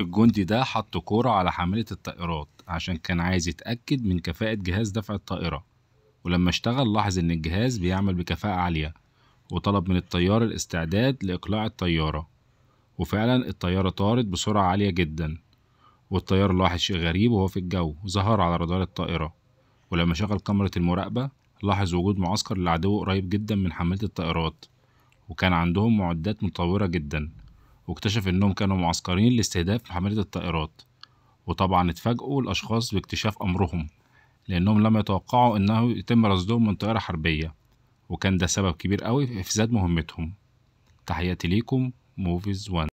الجندي ده حط كورة على حاملة الطائرات عشان كان عايز يتأكد من كفاءة جهاز دفع الطائرة ولما اشتغل لاحظ إن الجهاز بيعمل بكفاءة عالية وطلب من الطيار الاستعداد لإقلاع الطيارة وفعلا الطيارة طارت بسرعة عالية جدا والطيار لاحظ شيء غريب وهو في الجو ظهر على رادار الطائرة ولما شغل كاميرا المراقبة لاحظ وجود معسكر للعدو قريب جدا من حاملة الطائرات وكان عندهم معدات متطورة جدا واكتشف إنهم كانوا معسكرين لاستهداف محمله الطائرات وطبعا اتفاجئوا الأشخاص باكتشاف أمرهم لأنهم لم يتوقعوا إنه يتم رصدهم من طائرة حربية وكان ده سبب كبير قوي في إفساد مهمتهم تحياتي ليكم موفيز وان